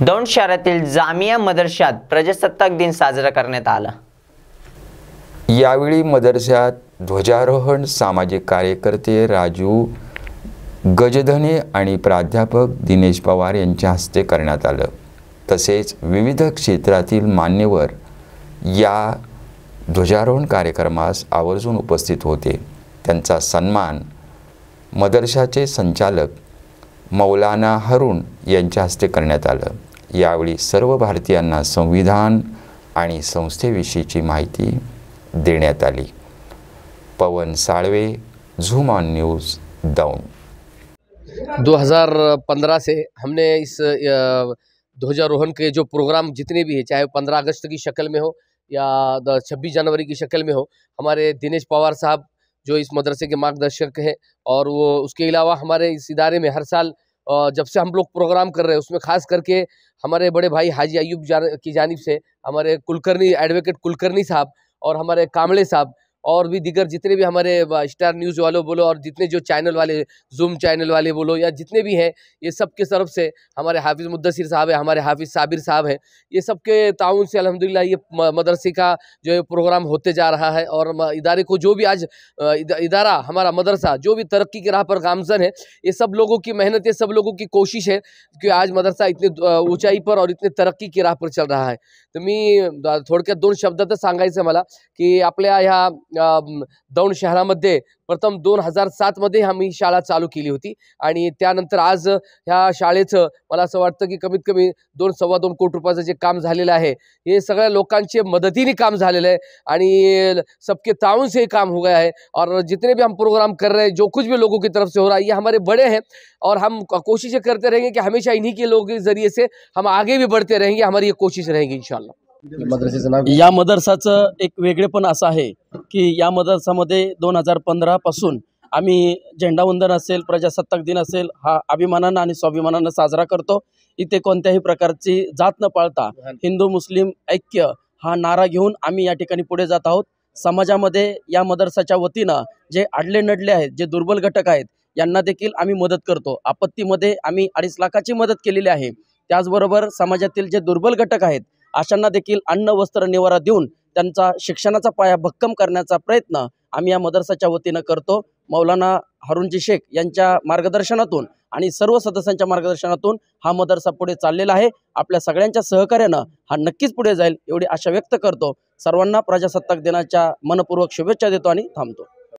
दौंड शहरातील जामिया मदरशात प्रजासत्ताक दिन साजरा करण्यात आला यावेळी मदरशात ध्वजारोहण सामाजिक कार्यकर्ते राजू गजधने आणि प्राध्यापक दिनेश पवार यांच्या हस्ते करण्यात आलं तसेच विविध क्षेत्रातील मान्यवर या ध्वजारोहण कार्यक्रमास आवर्जून उपस्थित होते त्यांचा सन्मान मदरशाचे संचालक मौलाना हरुण यांच्या हस्ते करण्यात आलं यावेळी सर्व भारतीयांना संविधान आणि संस्थेविषयीची माहिती देण्यात आली Pavan Salve Zoom On News हजार 2015 से हमने इस ध्वजारोहण के जो प्रोग्राम जितने भी है चाहे पंद्रह अगस्त की शक्ल में हो या छब्बीस जनवरी की शक्ल में हो हमारे दिनेश पवार साहब जो इस मदरसे के मार्गदर्शक हैं और वो उसके अलावा हमारे इस इदारे में हर साल जब से हम लोग प्रोग्राम कर रहे हैं उसमें खास करके हमारे बड़े भाई हाजी अयूब जान की जानब से हमारे कुलकर्णी एडवोकेट कुलकर्णी साहब और हमारे कामड़े साहब और भी दिगर जितने भी हमारे स्टार न्यूज़ वालों बोलो और जितने जो चैनल वाले जूम चैनल वाले बोलो या जितने भी हैं ये सब के तरफ से हमारे हाफिज़ मुद्दसर साहब है हमारे हाफिज़ साबिर साहब हैं ये सब के ताउन से अलहमदिल्ला ये मदरसे का जो है प्रोग्राम होते जा रहा है और इदारे को जो भी आज इदारा हमारा मदरसा जो भी तरक्की की राह पर गामजन है ये सब लोगों की मेहनत है सब लोगों की कोशिश है कि आज मदरसा इतने ऊँचाई पर और इतने तरक्की की राह पर चल रहा है तो मी थोड़क दोन शब्द तो मला की कि आप दौंड शहरामध्ये प्रथम दोन हजार सातमध्ये आम्ही शाळा चालू केली होती आणि त्यानंतर आज ह्या शाळेचं मला असं वाटतं की कमीत कमी दोन सव्वा दोन कोटी रुपयाचं जे काम झालेलं आहे हे सगळ्या लोकांचे मदतीने काम झालेलं आहे आणि सबके ताउन से काम हो गया है और जितने भी हम प्रोग्राम कर रहे हैं जो कुछ भी लोगों की तरफ से हो रहा है ये हमारे बड़े हैं और हम कोशिशें करते रहेंगे कि हमेशा इन्हीं के लोगों के ज़रिए से हम आगे भी बढ़ते रहेंगे हमारी ये कोशिश रहेगी इन या मदरसाचं एक वेगळेपण असं आहे की या मदरसामध्ये दोन हजार पंधरापासून आम्ही झेंडावंदन असेल प्रजासत्ताक दिन असेल हा अभिमानानं आणि स्वाभिमानानं साजरा करतो इथे कोणत्याही प्रकारची जात न पाळता हिंदू मुस्लिम ऐक्य हा नारा घेऊन आम्ही या ठिकाणी पुढे जात आहोत समाजामध्ये या मदरसाच्या वतीनं जे आडले नडले आहेत जे दुर्बल घटक आहेत यांना देखील आम्ही मदत करतो आपत्तीमध्ये आम्ही अडीच लाखाची मदत केलेली आहे त्याचबरोबर समाजातील जे दुर्बल घटक आहेत अशांना देखील अन्न वस्त्र निवारा देऊन त्यांचा शिक्षणाचा पाया भक्कम करण्याचा प्रयत्न आम्ही या मदरसाच्या वतीनं करतो मौलाना हरुणजी शेख यांच्या मार्गदर्शनातून आणि सर्व सदस्यांच्या मार्गदर्शनातून हा मदरसा पुढे चाललेला आहे आपल्या सगळ्यांच्या सहकार्यानं हा नक्कीच पुढे जाईल एवढी आशा व्यक्त करतो सर्वांना प्रजासत्ताक दिनाच्या मनपूर्वक शुभेच्छा देतो आणि थांबतो